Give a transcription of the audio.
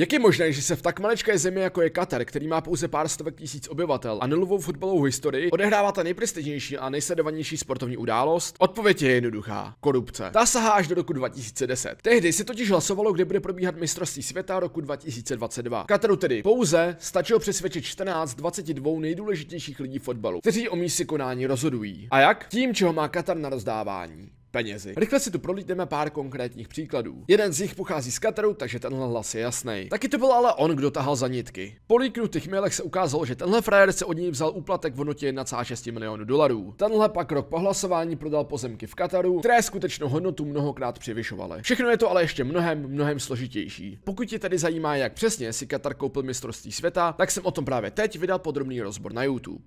Jak je možné, že se v tak maličké zemi jako je Katar, který má pouze pár stovek tisíc obyvatel a nulovou fotbalovou historii, odehrává ta nejprestižnější a nejsledovanější sportovní událost? Odpověď je jednoduchá. Korupce. Ta sahá až do roku 2010. Tehdy se totiž hlasovalo, kde bude probíhat mistrovství světa roku 2022. Kataru tedy pouze stačilo přesvědčit 14 22 nejdůležitějších lidí fotbalu, kteří o místě konání rozhodují. A jak? Tím, čeho má Katar na rozdávání penězi. Rychle si tu prolítneme pár konkrétních příkladů. Jeden z nich pochází z Kataru, takže tenhle hlas je jasný. Taky to byl ale on, kdo tahal za nitky. Po líknutých mailech se ukázalo, že tenhle frajer se od něj vzal úplatek v hodnotě 1,6 milionů dolarů. Tenhle pak rok po hlasování prodal pozemky v Kataru, které skutečnou hodnotu mnohokrát převyšovaly. Všechno je to ale ještě mnohem, mnohem složitější. Pokud tě tedy zajímá, jak přesně si Katar koupil mistrovství světa, tak jsem o tom právě teď vydal podrobný rozbor na YouTube.